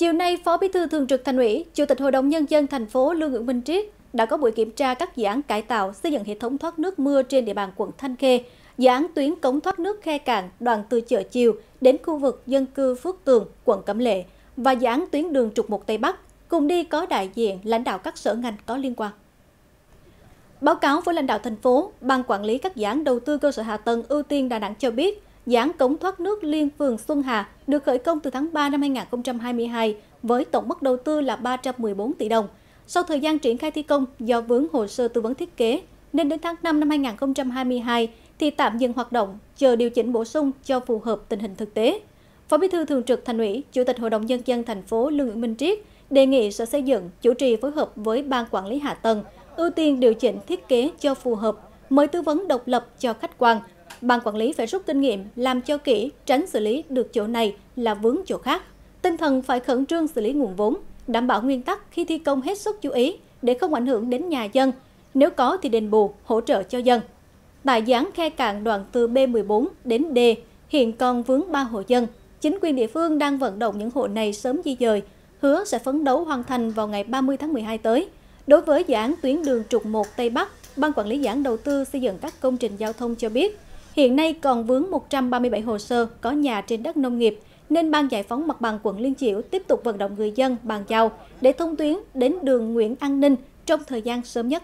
Chiều nay, Phó Bí thư Thường trực Thành ủy, Chủ tịch Hội đồng Nhân dân thành phố Lương Nguyễn Minh Triết đã có buổi kiểm tra các dự án cải tạo xây dựng hệ thống thoát nước mưa trên địa bàn quận Thanh Khê, dự án tuyến cống thoát nước khe cạn đoạn từ chợ chiều đến khu vực dân cư Phước Tường, quận Cẩm Lệ và dự án tuyến đường trục một Tây Bắc. Cùng đi có đại diện lãnh đạo các sở ngành có liên quan. Báo cáo với lãnh đạo thành phố, Ban quản lý các dự án đầu tư cơ sở hạ tầng ưu tiên Đà Nẵng cho biết, Giãn cống thoát nước liên phường Xuân Hà được khởi công từ tháng 3 năm 2022 với tổng mức đầu tư là 314 tỷ đồng. Sau thời gian triển khai thi công do vướng hồ sơ tư vấn thiết kế, nên đến tháng 5 năm 2022 thì tạm dừng hoạt động, chờ điều chỉnh bổ sung cho phù hợp tình hình thực tế. Phó Bí thư Thường trực Thành ủy, Chủ tịch Hội đồng Nhân dân thành phố Lương Nguyễn Minh Triết đề nghị Sở Xây dựng chủ trì phối hợp với Ban Quản lý Hạ tầng, ưu tiên điều chỉnh thiết kế cho phù hợp, mời tư vấn độc lập cho khách quan, Ban quản lý phải rút kinh nghiệm, làm cho kỹ, tránh xử lý được chỗ này là vướng chỗ khác. Tinh thần phải khẩn trương xử lý nguồn vốn, đảm bảo nguyên tắc khi thi công hết sức chú ý để không ảnh hưởng đến nhà dân. Nếu có thì đền bù, hỗ trợ cho dân. Tại dự khe cạn đoạn từ B14 đến D, hiện còn vướng 3 hộ dân. Chính quyền địa phương đang vận động những hộ này sớm di dời, hứa sẽ phấn đấu hoàn thành vào ngày 30 tháng 12 tới. Đối với dự án tuyến đường trục 1 Tây Bắc, Ban Quản lý Giảng đầu tư xây dựng các công trình giao thông cho biết, Hiện nay còn vướng 137 hồ sơ có nhà trên đất nông nghiệp, nên Ban Giải phóng Mặt bằng quận Liên Chiểu tiếp tục vận động người dân bàn giao để thông tuyến đến đường Nguyễn An Ninh trong thời gian sớm nhất.